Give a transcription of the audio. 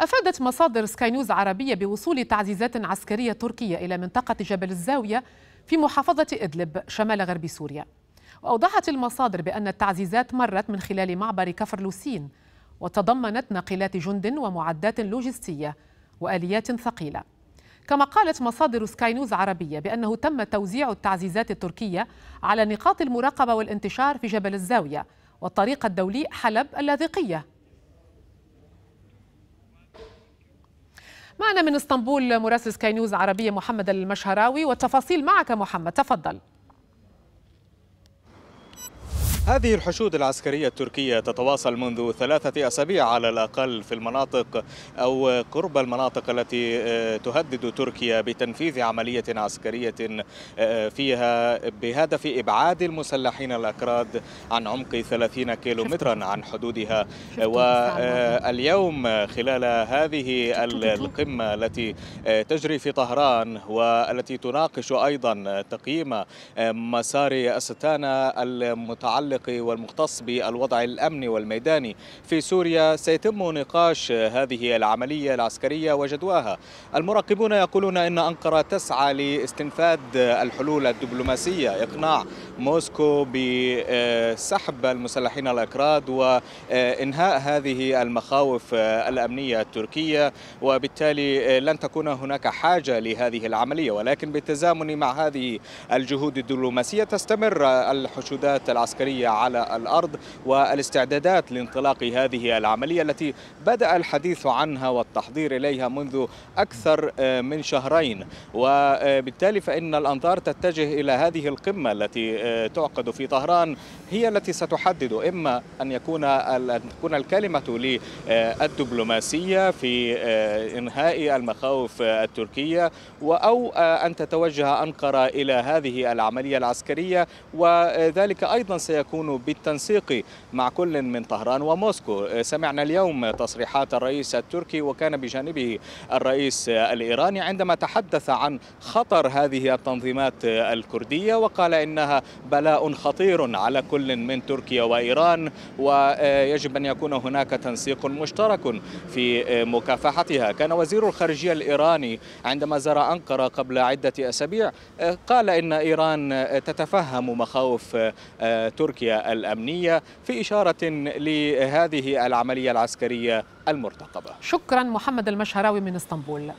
أفادت مصادر سكاي نيوز عربية بوصول تعزيزات عسكرية تركية إلى منطقة جبل الزاوية في محافظة إدلب شمال غرب سوريا وأوضحت المصادر بأن التعزيزات مرت من خلال معبر كفر لوسين وتضمنت ناقلات جند ومعدات لوجستية وآليات ثقيلة كما قالت مصادر سكاي نيوز عربية بأنه تم توزيع التعزيزات التركية على نقاط المراقبة والانتشار في جبل الزاوية والطريق الدولي حلب اللاذقية معنا من اسطنبول مراسل سكاي نيوز عربية محمد المشهراوي والتفاصيل معك محمد تفضل هذه الحشود العسكرية التركية تتواصل منذ ثلاثة أسابيع على الأقل في المناطق أو قرب المناطق التي آه، تهدد تركيا بتنفيذ عملية عسكرية آه، فيها بهدف إبعاد المسلحين الأكراد عن عمق 30 كيلو مترا عن حدودها واليوم آه، خلال هذه القمة التي تجري في طهران والتي تناقش أيضا تقييم مسار أستانا المتعلق المتعلق والمختص بالوضع الأمني والميداني في سوريا سيتم نقاش هذه العملية العسكرية وجدواها المراقبون يقولون أن أنقرة تسعى لاستنفاد الحلول الدبلوماسية إقناع موسكو بسحب المسلحين الأكراد وإنهاء هذه المخاوف الأمنية التركية وبالتالي لن تكون هناك حاجة لهذه العملية ولكن بالتزامن مع هذه الجهود الدبلوماسية تستمر الحشودات العسكرية العسكرية على الأرض والاستعدادات لانطلاق هذه العملية التي بدأ الحديث عنها والتحضير إليها منذ أكثر آه، من شهرين وبالتالي فإن الأنظار تتجه إلى هذه القمة التي آه، تعقد في طهران هي التي ستحدد إما أن يكون أن تكون الكلمة للدبلوماسية آه، في إنهاء المخاوف التركية أو أن تتوجه أنقرة إلى هذه العملية العسكرية وذلك أيضا سيكون يكون بالتنسيق مع كل من طهران وموسكو سمعنا اليوم تصريحات الرئيس التركي وكان بجانبه الرئيس الإيراني عندما تحدث عن خطر هذه التنظيمات الكردية وقال إنها بلاء خطير على كل من تركيا وإيران ويجب أن يكون هناك تنسيق مشترك في مكافحتها كان وزير الخارجية الإيراني عندما زار أنقرة قبل عدة أسابيع قال إن إيران تتفهم مخاوف تركيا تركيا الأمنية في إشارة لهذه العملية العسكرية المرتقبة شكرا محمد المشهراوي من اسطنبول